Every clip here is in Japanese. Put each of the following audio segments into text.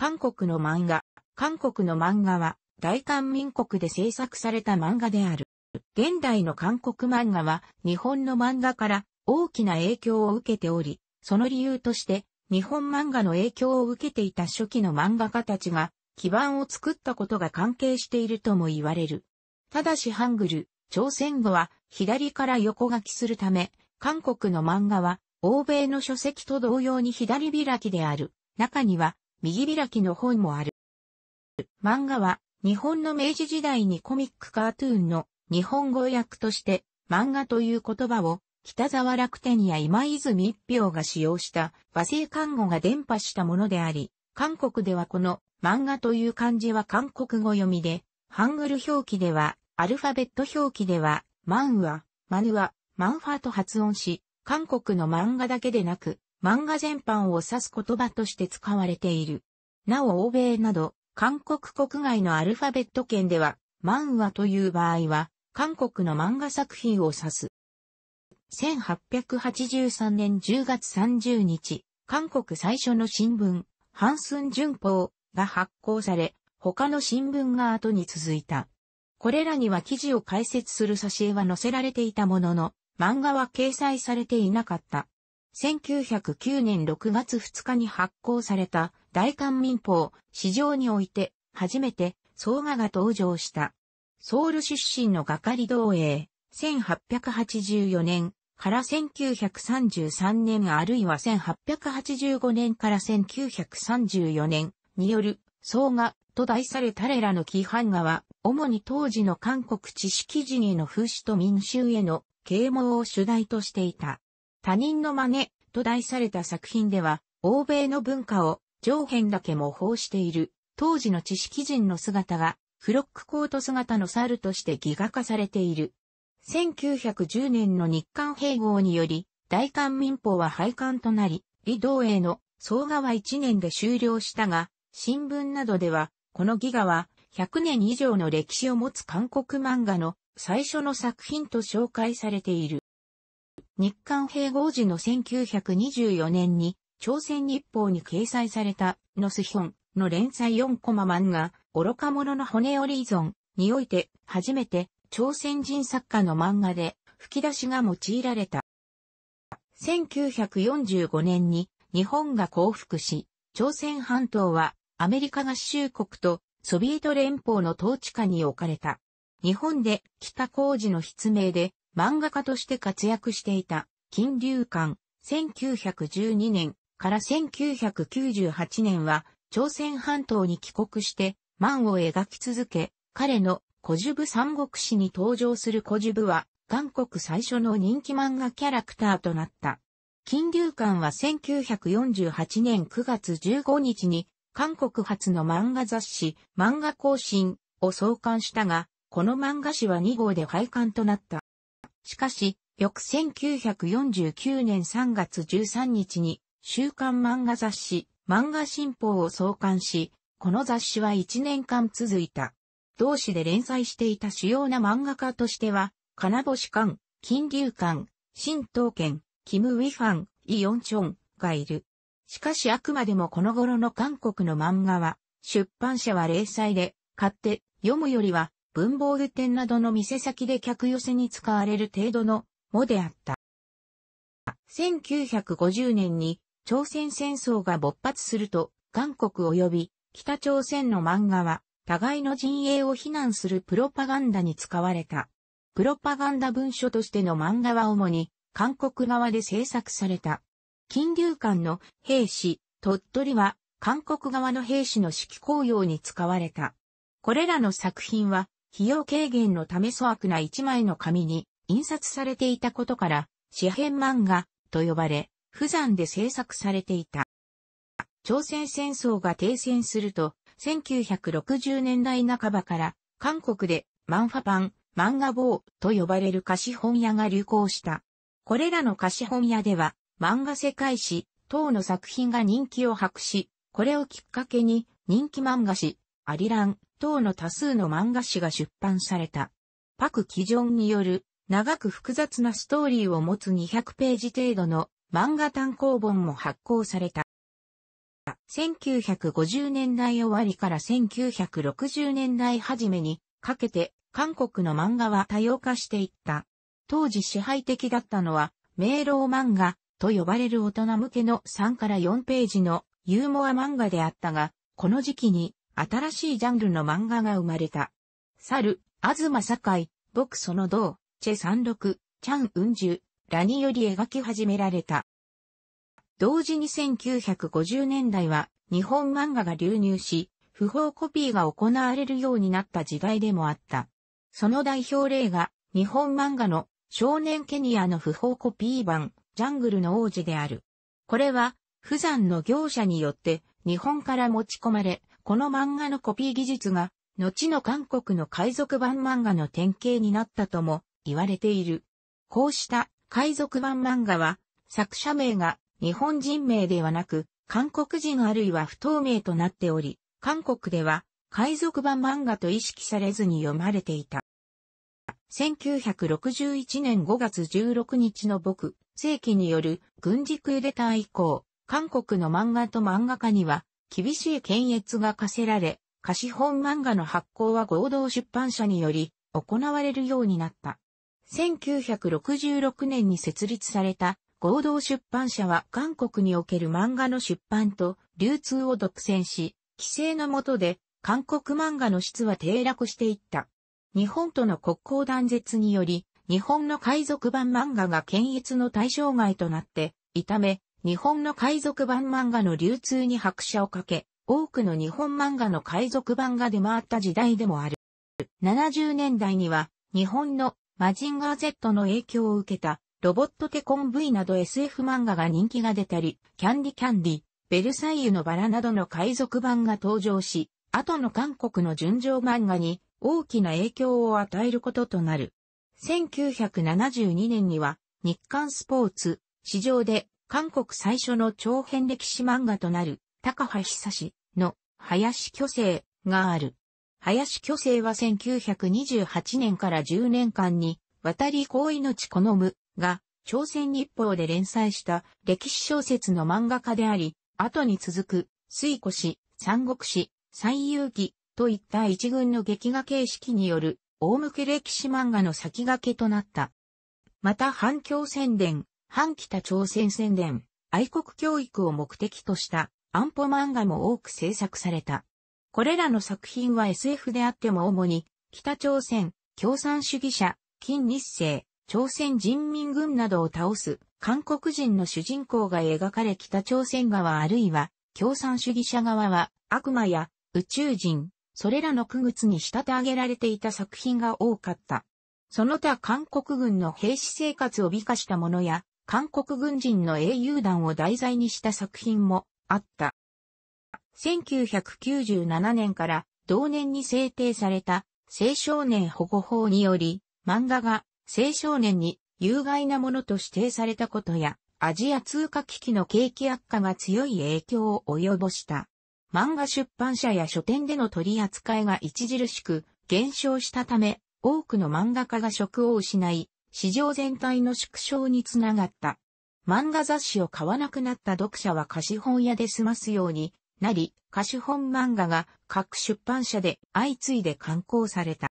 韓国の漫画。韓国の漫画は、大韓民国で制作された漫画である。現代の韓国漫画は、日本の漫画から大きな影響を受けており、その理由として、日本漫画の影響を受けていた初期の漫画家たちが、基盤を作ったことが関係しているとも言われる。ただしハングル、朝鮮語は左から横書きするため、韓国の漫画は欧米の書籍と同様に左開きである。中には右開きの本もある。漫画は、日本の明治時代にコミックカートゥーンの日本語訳として、漫画という言葉を、北沢楽天や今泉一票が使用した和製漢語が伝播したものであり、韓国ではこの漫画という漢字は韓国語読みで、ハングル表記では、アルファベット表記では、マンウア、マヌア、マンファと発音し、韓国の漫画だけでなく、漫画全般を指す言葉として使われている。なお欧米など、韓国国外のアルファベット圏では、漫画という場合は、韓国の漫画作品を指す。1883年10月30日、韓国最初の新聞、ハンスンポ報が発行され、他の新聞が後に続いた。これらには記事を解説する挿絵は載せられていたものの、漫画は掲載されていなかった。1909年6月2日に発行された大韓民法市場において初めて総画が登場した。ソウル出身の画家李道英、1884年から1933年あるいは1885年から1934年による総画と題されたれらの規範画は、主に当時の韓国知識人への風刺と民衆への啓蒙を主題としていた。他人の真似と題された作品では、欧米の文化を上辺だけ模倣している当時の知識人の姿がフロックコート姿の猿としてギガ化されている。1910年の日韓併合により、大韓民法は廃刊となり、李道英の総画は1年で終了したが、新聞などでは、このギガは100年以上の歴史を持つ韓国漫画の最初の作品と紹介されている。日韓併合時の1924年に、朝鮮日報に掲載された、ノスヒョンの連載4コマ漫画、愚か者の骨折り依存において、初めて、朝鮮人作家の漫画で、吹き出しが用いられた。1945年に、日本が降伏し、朝鮮半島は、アメリカ合衆国と、ソビエト連邦の統治下に置かれた。日本で、北工事の筆名で、漫画家として活躍していた、金龍館、1912年から1998年は、朝鮮半島に帰国して、漫を描き続け、彼の古樹部三国志に登場する古樹部は、韓国最初の人気漫画キャラクターとなった。金龍館は1948年9月15日に、韓国初の漫画雑誌、漫画更新を創刊したが、この漫画誌は2号で廃刊となった。しかし、翌1949年3月13日に、週刊漫画雑誌、漫画新報を創刊し、この雑誌は1年間続いた。同誌で連載していた主要な漫画家としては、金星館、金龍館、新東県、キム・ウィファン、イ・ヨンチョンがいる。しかしあくまでもこの頃の韓国の漫画は、出版社は零細で、買って、読むよりは、文房具店などの店先で客寄せに使われる程度のもであった。1950年に朝鮮戦争が勃発すると、韓国及び北朝鮮の漫画は、互いの陣営を非難するプロパガンダに使われた。プロパガンダ文書としての漫画は主に韓国側で制作された。金流館の兵士、鳥取は韓国側の兵士の指揮公用に使われた。これらの作品は費用軽減のため粗悪な一枚の紙に印刷されていたことから、紙幣漫画と呼ばれ、不山で制作されていた。朝鮮戦争が停戦すると、1960年代半ばから、韓国でマンファパン、漫画棒と呼ばれる貸本屋が流行した。これらの貸本屋では、漫画世界史等の作品が人気を博し、これをきっかけに人気漫画誌、アリラン、等の多数の漫画誌が出版された。パク・キジョンによる長く複雑なストーリーを持つ200ページ程度の漫画単行本も発行された。1950年代終わりから1960年代初めにかけて韓国の漫画は多様化していった。当時支配的だったのは迷路漫画と呼ばれる大人向けの3から4ページのユーモア漫画であったが、この時期に新しいジャンルの漫画が生まれた。猿、東堺、僕その道、チェ三六、チャンジュ、らにより描き始められた。同時に1950年代は日本漫画が流入し、不法コピーが行われるようになった時代でもあった。その代表例が日本漫画の少年ケニアの不法コピー版、ジャングルの王子である。これは、不山の業者によって日本から持ち込まれ、この漫画のコピー技術が、後の韓国の海賊版漫画の典型になったとも言われている。こうした海賊版漫画は、作者名が日本人名ではなく、韓国人あるいは不透明となっており、韓国では海賊版漫画と意識されずに読まれていた。1961年5月16日の僕、世紀による軍事クーデター以降、韓国の漫画と漫画家には厳しい検閲が課せられ、貸本漫画の発行は合同出版社により行われるようになった。1966年に設立された合同出版社は韓国における漫画の出版と流通を独占し、規制の下で韓国漫画の質は低落していった。日本との国交断絶により、日本の海賊版漫画が検閲の対象外となっていため、日本の海賊版漫画の流通に拍車をかけ、多くの日本漫画の海賊版が出回った時代でもある。70年代には、日本のマジンガー Z の影響を受けた、ロボットテコン V など SF 漫画が人気が出たり、キャンディキャンディ、ベルサイユのバラなどの海賊版が登場し、後の韓国の純情漫画に大きな影響を与えることとなる。1972年には、日刊スポーツ、市場で韓国最初の長編歴史漫画となる、高橋久志の林巨星がある。林巨星は1928年から10年間に、渡り子を命好むが、朝鮮日報で連載した歴史小説の漫画家であり、後に続く、水古氏、三国氏、三遊記といった一軍の劇画形式による、大向け歴史漫画の先駆けとなった。また反響宣伝、反北朝鮮宣伝、愛国教育を目的とした安保漫画も多く制作された。これらの作品は SF であっても主に、北朝鮮、共産主義者、金日成、朝鮮人民軍などを倒す韓国人の主人公が描かれ北朝鮮側あるいは共産主義者側は悪魔や宇宙人、それらの区別に仕立て上げられていた作品が多かった。その他韓国軍の兵士生活を美化したものや、韓国軍人の英雄団を題材にした作品もあった。1997年から同年に制定された青少年保護法により、漫画が青少年に有害なものと指定されたことや、アジア通貨危機の景気悪化が強い影響を及ぼした。漫画出版社や書店での取り扱いが著しく減少したため、多くの漫画家が職を失い、市場全体の縮小につながった。漫画雑誌を買わなくなった読者は貸本屋で済ますようになり、貸本漫画が各出版社で相次いで刊行された。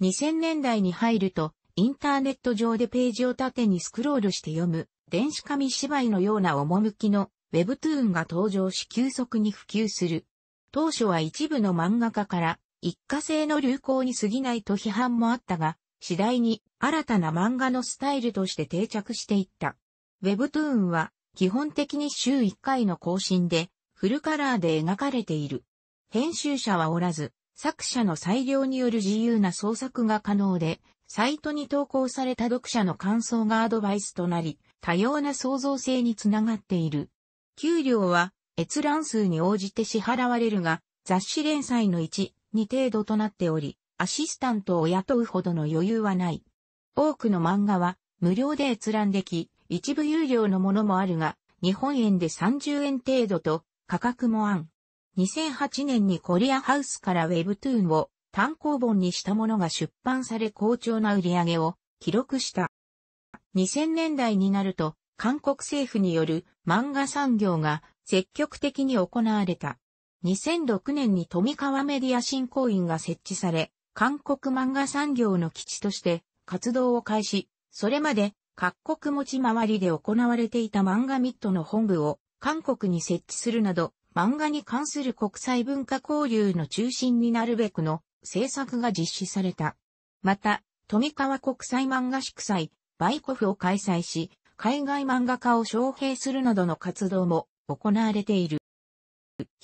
2000年代に入ると、インターネット上でページを縦にスクロールして読む、電子紙芝居のような趣の Webtoon が登場し急速に普及する。当初は一部の漫画家から一過性の流行に過ぎないと批判もあったが、次第に新たな漫画のスタイルとして定着していった。Webtoon は基本的に週1回の更新でフルカラーで描かれている。編集者はおらず、作者の裁量による自由な創作が可能で、サイトに投稿された読者の感想がアドバイスとなり、多様な創造性につながっている。給料は閲覧数に応じて支払われるが、雑誌連載の1、2程度となっており、アシスタントを雇うほどの余裕はない。多くの漫画は無料で閲覧でき、一部有料のものもあるが、日本円で30円程度と価格も案。2008年にコリアハウスから Webtoon を単行本にしたものが出版され好調な売り上げを記録した。2000年代になると韓国政府による漫画産業が積極的に行われた。2006年に富川メディア振興院が設置され、韓国漫画産業の基地として活動を開始、それまで各国持ち回りで行われていた漫画ミットの本部を韓国に設置するなど、漫画に関する国際文化交流の中心になるべくの制作が実施された。また、富川国際漫画祝祭、バイコフを開催し、海外漫画家を招聘するなどの活動も行われている。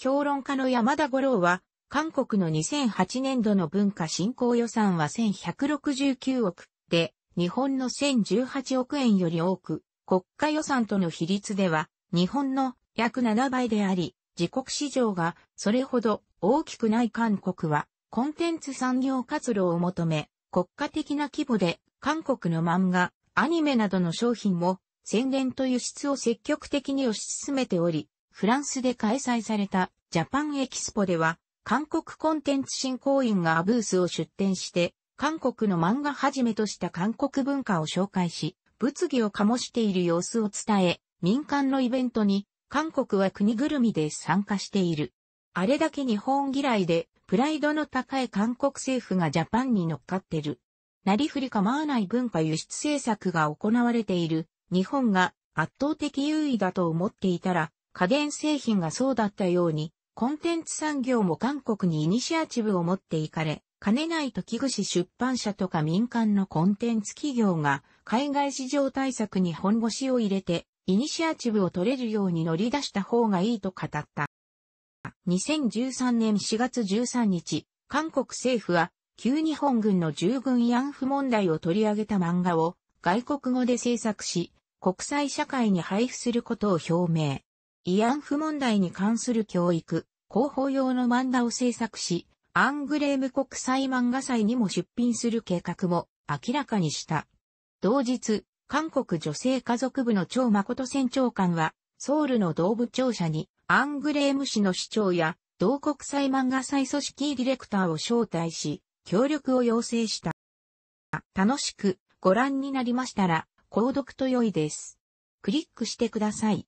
評論家の山田五郎は、韓国の2008年度の文化振興予算は1169億で、日本の1018億円より多く、国家予算との比率では、日本の約7倍であり、自国市場がそれほど大きくない韓国は、コンテンツ産業活動を求め、国家的な規模で韓国の漫画、アニメなどの商品も宣伝と輸出を積極的に推し進めており、フランスで開催されたジャパンエキスポでは、韓国コンテンツ振興員がアブースを出展して、韓国の漫画はじめとした韓国文化を紹介し、物議を醸している様子を伝え、民間のイベントに韓国は国ぐるみで参加している。あれだけ日本嫌いで、プライドの高い韓国政府がジャパンに乗っかってる。なりふり構わない文化輸出政策が行われている。日本が圧倒的優位だと思っていたら、家電製品がそうだったように、コンテンツ産業も韓国にイニシアチブを持っていかれ、金ない時串出版社とか民間のコンテンツ企業が海外市場対策に本腰を入れて、イニシアチブを取れるように乗り出した方がいいと語った。2013年4月13日、韓国政府は、旧日本軍の従軍慰安婦問題を取り上げた漫画を外国語で制作し、国際社会に配布することを表明。慰安婦問題に関する教育、広報用の漫画を制作し、アングレーム国際漫画祭にも出品する計画も明らかにした。同日、韓国女性家族部の張誠船長官は、ソウルの同部庁舎に、アングレーム市の市長や、同国際漫画祭組織ディレクターを招待し、協力を要請した。楽しくご覧になりましたら、購読と良いです。クリックしてください。